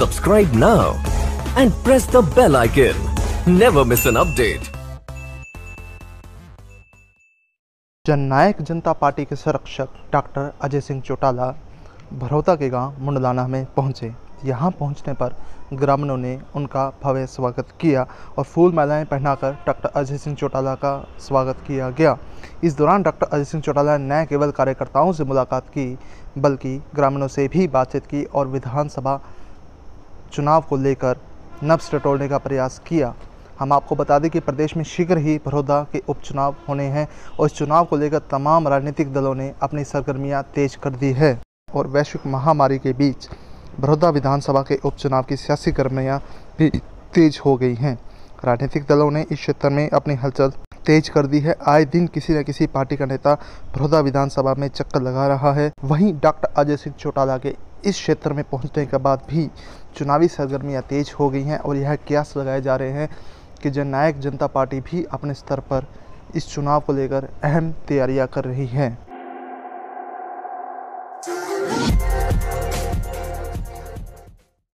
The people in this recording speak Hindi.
Subscribe now and press the bell icon. Never miss an update. जननायक जनता पार्टी के संरक्षक डॉक्टर अजय सिंह चौटाला भरौता के गांव मुंडलाना में पहुंचे यहां पहुंचने पर ग्रामीणों ने उनका भव्य स्वागत किया और फूल मालाएं पहनाकर डॉक्टर अजय सिंह चौटाला का स्वागत किया गया इस दौरान डॉक्टर अजय सिंह चौटाला ने न केवल कार्यकर्ताओं से मुलाकात की बल्कि ग्रामीणों से भी बातचीत की और विधानसभा चुनाव को लेकर नब्स टटोलने का प्रयास किया हम आपको बता दें कि प्रदेश में शीघ्र ही बड़ौदा के उपचुनाव होने हैं और इस चुनाव को लेकर तमाम राजनीतिक दलों ने अपनी सरगर्मियां तेज कर दी है और वैश्विक महामारी के बीच बड़ौदा विधानसभा के उपचुनाव की सियासी गर्मियाँ भी तेज हो गई हैं राजनीतिक दलों ने इस क्षेत्र में अपनी हलचल तेज कर दी है आए दिन किसी न किसी पार्टी का नेता बड़ौदा विधानसभा में चक्कर लगा रहा है वहीं डॉक्टर अजय सिंह चौटाला के इस क्षेत्र में पहुंचने के बाद भी चुनावी सरगर्मियां तेज हो गई हैं और यह कयास लगाए जा रहे हैं कि जननायक जनता पार्टी भी अपने स्तर पर इस चुनाव को लेकर अहम तैयारियां कर रही हैं